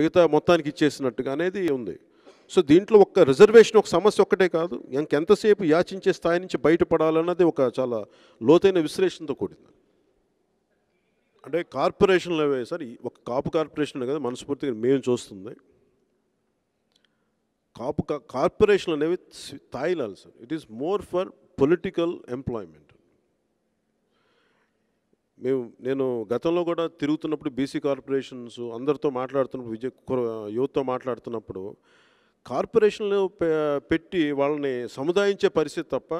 మిగతా మొత్తానికి ఇచ్చేసినట్టుగా అనేది ఉంది సో దీంట్లో ఒక రిజర్వేషన్ ఒక సమస్య ఒక్కటే కాదు ఇంకెంతసేపు యాచించే స్థాయి నుంచి బయటపడాలన్నది ఒక చాలా లోతైన విశ్లేషణతో కూడింది అంటే కార్పొరేషన్లు అవే సార్ ఒక కాపు కార్పొరేషన్ కదా మనస్ఫూర్తిగా మేము చూస్తుంది కాపు కార్పొరేషన్లు అనేవి తాయిలాలి sir it is more for political employment మేము నేను గతంలో కూడా తిరుగుతున్నప్పుడు బీసీ కార్పొరేషన్స్ అందరితో మాట్లాడుతున్నప్పుడు విజయ యువతతో మాట్లాడుతున్నప్పుడు కార్పొరేషన్లు పెట్టి వాళ్ళని సముదాయించే పరిస్థితి తప్ప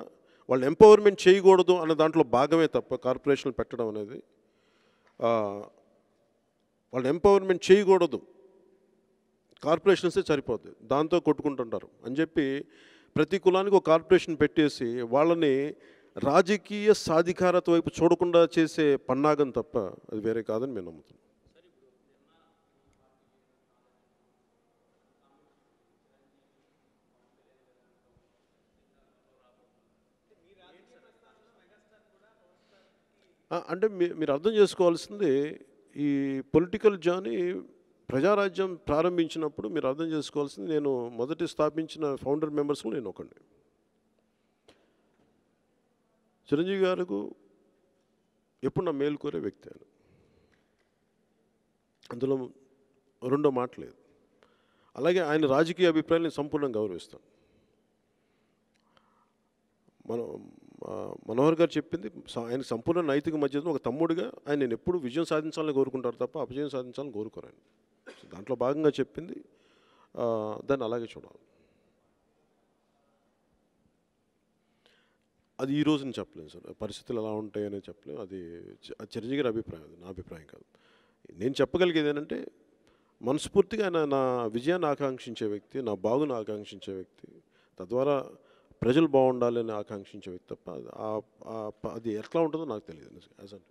వాళ్ళు ఎంపవర్మెంట్ చేయకూడదు అన్న దాంట్లో భాగమే తప్ప కార్పొరేషన్లు పెట్టడం అనేది వాళ్ళు ఎంపవర్మెంట్ చేయకూడదు కార్పొరేషన్సే సరిపోద్ది దాంతో కొట్టుకుంటుంటారు అని చెప్పి ప్రతి కులానికి ఒక కార్పొరేషన్ పెట్టేసి వాళ్ళని రాజకీయ సాధికారత వైపు చూడకుండా చేసే పన్నాగం తప్ప అది వేరే కాదని మేము నమ్ముతున్నాం అంటే మీ మీరు అర్థం చేసుకోవాల్సింది ఈ పొలిటికల్ జర్నీ ప్రజారాజ్యం ప్రారంభించినప్పుడు మీరు అర్థం చేసుకోవాల్సింది నేను మొదటి స్థాపించిన ఫౌండర్ మెంబర్స్లో నేను ఒకడిని చిరంజీవి గారు ఎప్పుడు నా మేలుకోరే వ్యక్తి ఆయన అందులో రెండో మాట లేదు అలాగే ఆయన రాజకీయ అభిప్రాయాన్ని సంపూర్ణంగా గౌరవిస్తాను మన మనోహర్ గారు చెప్పింది ఆయన సంపూర్ణ నైతిక మధ్యలో ఒక తమ్ముడిగా ఆయన నేను ఎప్పుడు విజయం సాధించాలని కోరుకుంటారు తప్ప అపజయం సాధించాలని కోరుకోరు ఆయన దాంట్లో భాగంగా చెప్పింది దాన్ని అలాగే చూడాలి అది ఈ రోజున చెప్పలేను సార్ పరిస్థితులు ఎలా ఉంటాయని చెప్పలేము అది చిరంజీవి గారి అభిప్రాయం అది నా అభిప్రాయం కాదు నేను చెప్పగలిగేది ఏంటంటే మనస్ఫూర్తిగా ఆయన నా విజయాన్ని ఆకాంక్షించే వ్యక్తి నా బాగుని ఆకాంక్షించే వ్యక్తి తద్వారా ప్రజలు బాగుండాలని ఆకాంక్షించే వ్యక్తి తప్ప అది ఎట్లా ఉంటుందో నాకు తెలియదు యాజ్ అంటే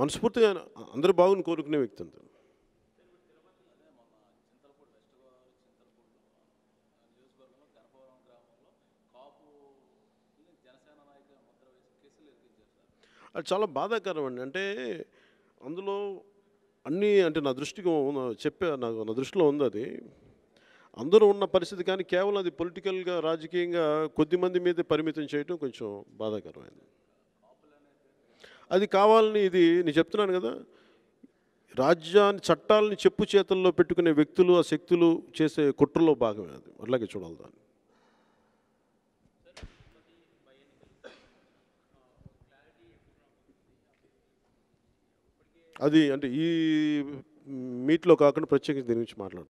మనస్ఫూర్తిగా అందరూ బాగుని కోరుకునే వ్యక్తి అంతే అది చాలా బాధాకరం అండి అంటే అందులో అన్నీ అంటే నా దృష్టికి చెప్పే నాకు నా దృష్టిలో ఉంది అది అందరూ ఉన్న పరిస్థితి కానీ కేవలం అది పొలిటికల్గా రాజకీయంగా కొద్దిమంది మీద పరిమితం చేయడం కొంచెం బాధాకరమైంది అది కావాలని ఇది నేను చెప్తున్నాను కదా రాజ్యాన్ని చట్టాలని చెప్పు చేతల్లో పెట్టుకునే వ్యక్తులు ఆ శక్తులు చేసే కుట్రలో భాగమే అది అట్లాగే చూడాలి దాన్ని అది అంటే ఈ మీట్లో కాకుండా ప్రత్యేకించి దీని గురించి మాట్లాడు